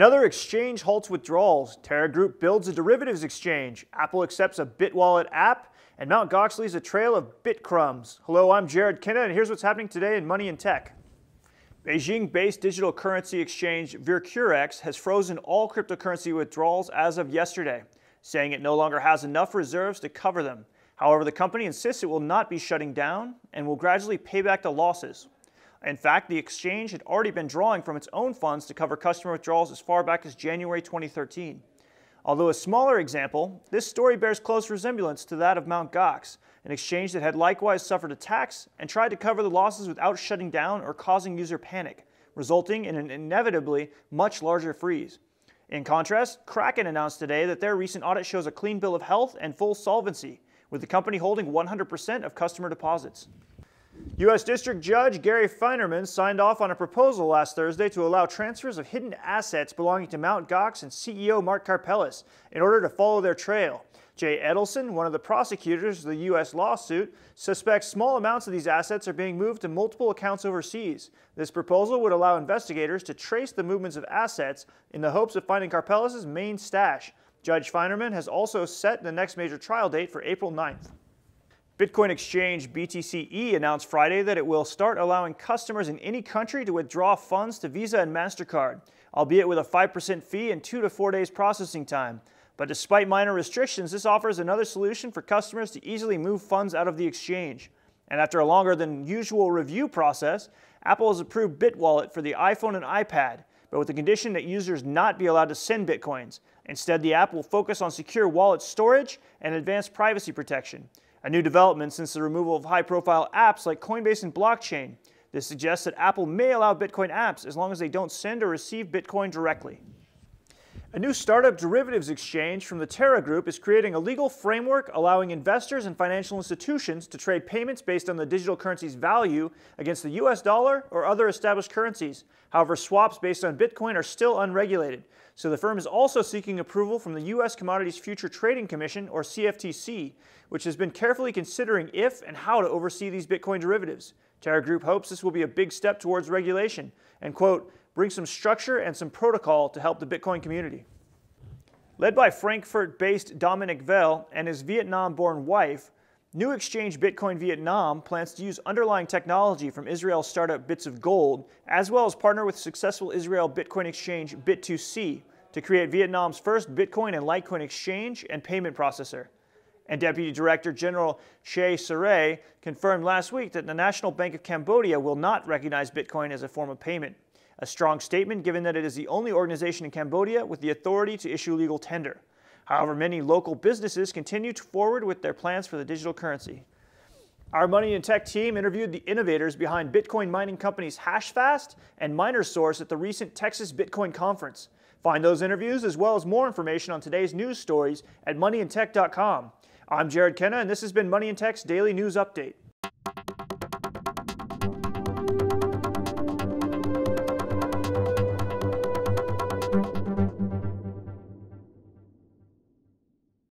Another exchange halts withdrawals. Terra Group builds a derivatives exchange. Apple accepts a BitWallet app. And Mount Gox leaves a trail of bit crumbs. Hello, I'm Jared Kinna, and here's what's happening today in Money and Tech. Beijing-based digital currency exchange Vircurex has frozen all cryptocurrency withdrawals as of yesterday, saying it no longer has enough reserves to cover them. However, the company insists it will not be shutting down and will gradually pay back the losses. In fact, the exchange had already been drawing from its own funds to cover customer withdrawals as far back as January 2013. Although a smaller example, this story bears close resemblance to that of Mt. Gox, an exchange that had likewise suffered attacks and tried to cover the losses without shutting down or causing user panic, resulting in an inevitably much larger freeze. In contrast, Kraken announced today that their recent audit shows a clean bill of health and full solvency, with the company holding 100% of customer deposits. U.S. District Judge Gary Feinerman signed off on a proposal last Thursday to allow transfers of hidden assets belonging to Mount Gox and CEO Mark Karpeles in order to follow their trail. Jay Edelson, one of the prosecutors of the U.S. lawsuit, suspects small amounts of these assets are being moved to multiple accounts overseas. This proposal would allow investigators to trace the movements of assets in the hopes of finding Karpelis' main stash. Judge Feinerman has also set the next major trial date for April 9th. Bitcoin exchange BTCE announced Friday that it will start allowing customers in any country to withdraw funds to Visa and MasterCard, albeit with a 5% fee and two to four days processing time. But despite minor restrictions, this offers another solution for customers to easily move funds out of the exchange. And after a longer than usual review process, Apple has approved BitWallet for the iPhone and iPad, but with the condition that users not be allowed to send Bitcoins. Instead, the app will focus on secure wallet storage and advanced privacy protection. A new development since the removal of high profile apps like Coinbase and blockchain. This suggests that Apple may allow Bitcoin apps as long as they don't send or receive Bitcoin directly. A new startup derivatives exchange from the Terra Group is creating a legal framework allowing investors and financial institutions to trade payments based on the digital currency's value against the US dollar or other established currencies. However, swaps based on Bitcoin are still unregulated. So the firm is also seeking approval from the US Commodities Future Trading Commission, or CFTC, which has been carefully considering if and how to oversee these Bitcoin derivatives. Terra Group hopes this will be a big step towards regulation and, quote, bring some structure and some protocol to help the Bitcoin community. Led by Frankfurt based Dominic Vell and his Vietnam born wife, New Exchange Bitcoin Vietnam plans to use underlying technology from Israel's startup Bits of Gold, as well as partner with successful Israel Bitcoin exchange Bit2C to create Vietnam's first Bitcoin and Litecoin exchange and payment processor. And Deputy Director General Che Saray confirmed last week that the National Bank of Cambodia will not recognize Bitcoin as a form of payment. A strong statement given that it is the only organization in Cambodia with the authority to issue legal tender. However, many local businesses continue to forward with their plans for the digital currency. Our Money and Tech team interviewed the innovators behind Bitcoin mining companies HashFast and MinerSource at the recent Texas Bitcoin Conference. Find those interviews as well as more information on today's news stories at moneyandtech.com. I'm Jared Kenna, and this has been Money and Tech's Daily News Update.